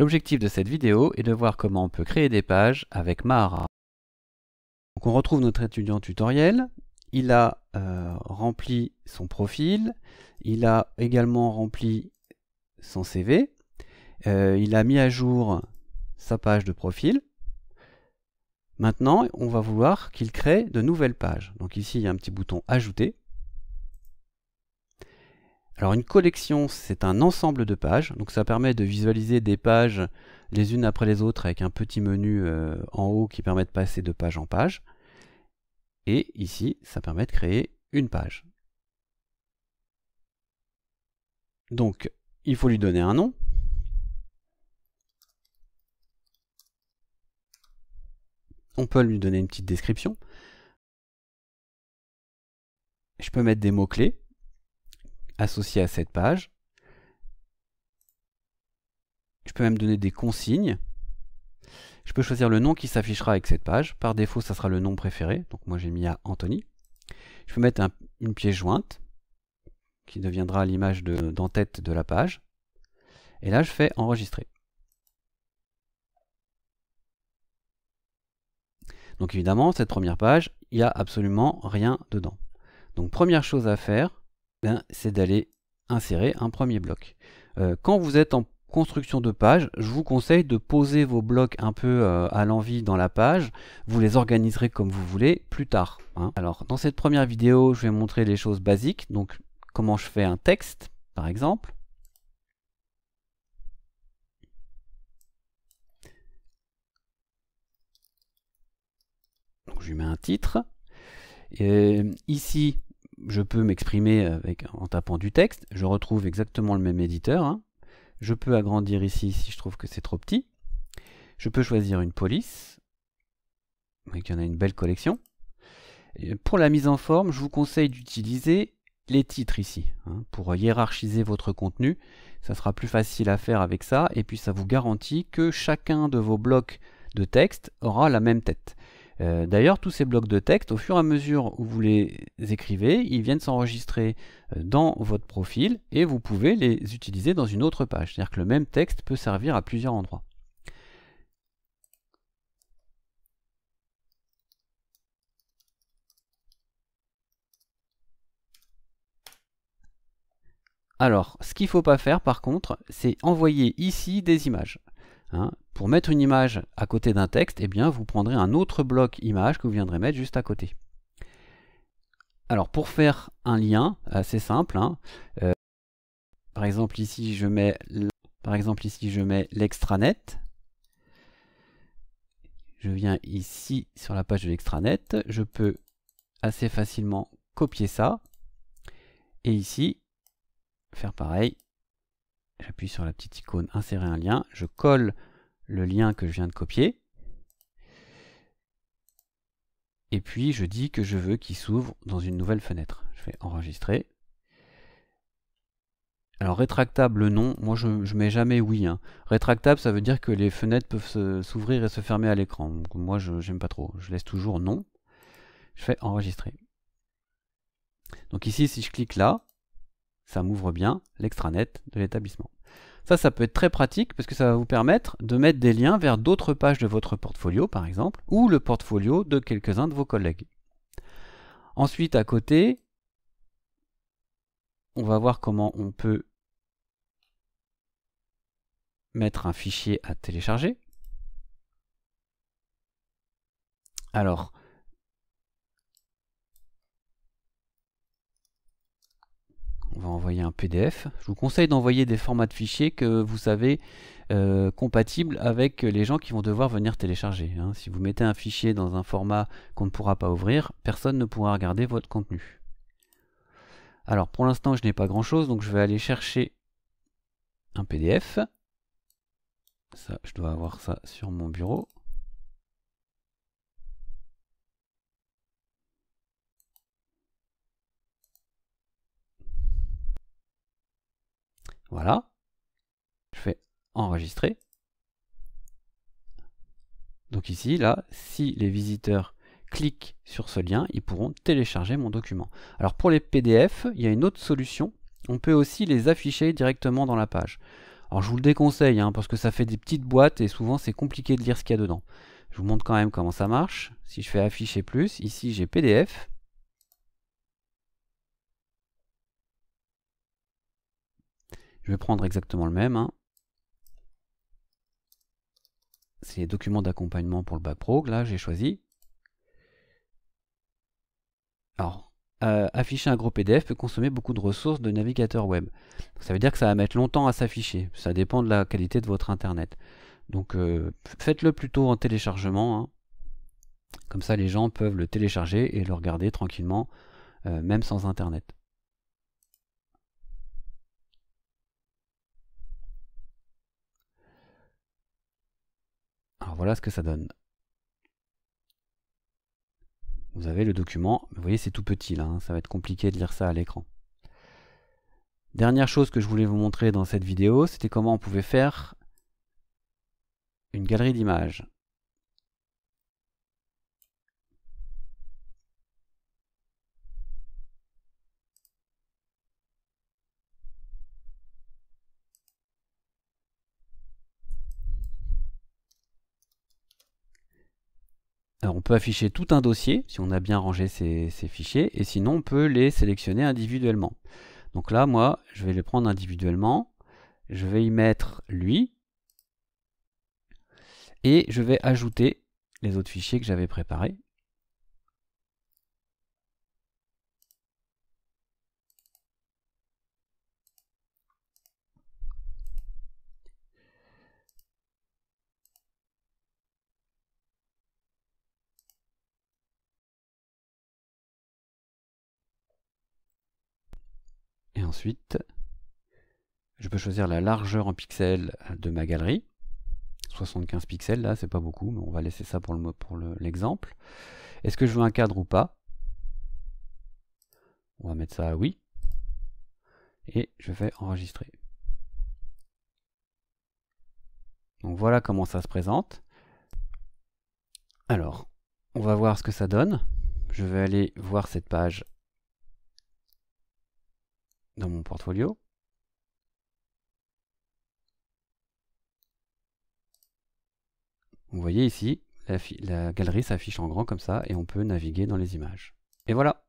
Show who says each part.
Speaker 1: L'objectif de cette vidéo est de voir comment on peut créer des pages avec Mahara. Donc on retrouve notre étudiant tutoriel. Il a euh, rempli son profil. Il a également rempli son CV. Euh, il a mis à jour sa page de profil. Maintenant, on va vouloir qu'il crée de nouvelles pages. Donc ici, il y a un petit bouton Ajouter. Alors une collection, c'est un ensemble de pages, donc ça permet de visualiser des pages les unes après les autres avec un petit menu euh, en haut qui permet de passer de page en page. Et ici, ça permet de créer une page. Donc, il faut lui donner un nom. On peut lui donner une petite description. Je peux mettre des mots-clés associé à cette page. Je peux même donner des consignes. Je peux choisir le nom qui s'affichera avec cette page. Par défaut, ça sera le nom préféré. Donc moi, j'ai mis à Anthony. Je peux mettre une pièce jointe qui deviendra l'image d'en-tête de la page. Et là, je fais enregistrer. Donc évidemment, cette première page, il n'y a absolument rien dedans. Donc première chose à faire, ben, c'est d'aller insérer un premier bloc. Euh, quand vous êtes en construction de page, je vous conseille de poser vos blocs un peu euh, à l'envie dans la page. Vous les organiserez comme vous voulez plus tard. Hein. Alors dans cette première vidéo, je vais montrer les choses basiques. Donc comment je fais un texte par exemple. je lui mets un titre. ici, je peux m'exprimer en tapant du texte. Je retrouve exactement le même éditeur. Hein. Je peux agrandir ici si je trouve que c'est trop petit. Je peux choisir une police. il y en a une belle collection. pour la mise en forme, je vous conseille d'utiliser les titres ici hein, pour hiérarchiser votre contenu. Ça sera plus facile à faire avec ça et puis ça vous garantit que chacun de vos blocs de texte aura la même tête. Euh, d'ailleurs, tous ces blocs de texte, au fur et à mesure où vous les écrivez, ils viennent s'enregistrer euh, dans votre profil et vous pouvez les utiliser dans une autre page. C'est-à-dire que le même texte peut servir à plusieurs endroits. Alors, ce qu'il ne faut pas faire par contre, c'est envoyer ici des images. Hein. Pour mettre une image à côté d'un texte, eh bien, vous prendrez un autre bloc image que vous viendrez mettre juste à côté. Alors pour faire un lien, assez simple, hein, euh, par exemple ici je par exemple ici je mets l'extranet. Je viens ici sur la page de l'extranet, je peux assez facilement copier ça et ici faire pareil j'appuie sur la petite icône insérer un lien, je colle le lien que je viens de copier, et puis je dis que je veux qu'il s'ouvre dans une nouvelle fenêtre. Je fais enregistrer. Alors rétractable non, moi je, ne mets jamais oui. Hein. Rétractable ça veut dire que les fenêtres peuvent s'ouvrir et se fermer à l'écran. moi je n'aime pas trop, je laisse toujours non. Je fais enregistrer. Donc ici si je clique là, ça m'ouvre bien l'extranet de l'établissement. Ça, ça peut être très pratique parce que ça va vous permettre de mettre des liens vers d'autres pages de votre portfolio, par exemple, ou le portfolio de quelques-uns de vos collègues. Ensuite, à côté, on va voir comment on peut mettre un fichier à télécharger. Alors, envoyer un PDF. Je vous conseille d'envoyer des formats de fichiers que vous savez euh, compatibles avec les gens qui vont devoir venir télécharger. Hein. Si vous mettez un fichier dans un format qu'on ne pourra pas ouvrir, personne ne pourra regarder votre contenu. Alors pour l'instant je n'ai pas grand chose, donc je vais aller chercher un PDF. Ça, je dois avoir ça sur mon bureau. Voilà. Je fais enregistrer. Donc ici, là, si les visiteurs cliquent sur ce lien, ils pourront télécharger mon document. Alors pour les PDF, il y a une autre solution. On peut aussi les afficher directement dans la page. Alors je vous le déconseille, hein, parce que ça fait des petites boîtes et souvent c'est compliqué de lire ce qu'il y a dedans. Je vous montre quand même comment ça marche. Si je fais afficher plus, ici j'ai PDF. prendre exactement le même. Hein. C'est les documents d'accompagnement pour le bac pro. Là, j'ai choisi. Alors, euh, afficher un gros PDF peut consommer beaucoup de ressources de navigateur web. Ça veut dire que ça va mettre longtemps à s'afficher. Ça dépend de la qualité de votre internet. Donc, euh, faites-le plutôt en téléchargement. Hein. Comme ça, les gens peuvent le télécharger et le regarder tranquillement, euh, même sans internet. voilà ce que ça donne. Vous avez le document, vous voyez c'est tout petit là, hein. ça va être compliqué de lire ça à l'écran. Dernière chose que je voulais vous montrer dans cette vidéo, c'était comment on pouvait faire une galerie d'images. on peut afficher tout un dossier si on a bien rangé ces fichiers et sinon on peut les sélectionner individuellement. Donc là moi je vais les prendre individuellement, je vais y mettre lui et je vais ajouter les autres fichiers que j'avais préparés. ensuite, je peux choisir la largeur en pixels de ma galerie. 75 pixels, là, c'est pas beaucoup, mais on va laisser ça pour l'exemple. Le, pour Est-ce que je veux un cadre ou pas On va mettre ça à oui. Et je fais enregistrer. Donc voilà comment ça se présente. Alors, on va voir ce que ça donne. Je vais aller voir cette page dans mon portfolio. Vous voyez ici, la, galerie s'affiche en grand comme ça et on peut naviguer dans les images. Et voilà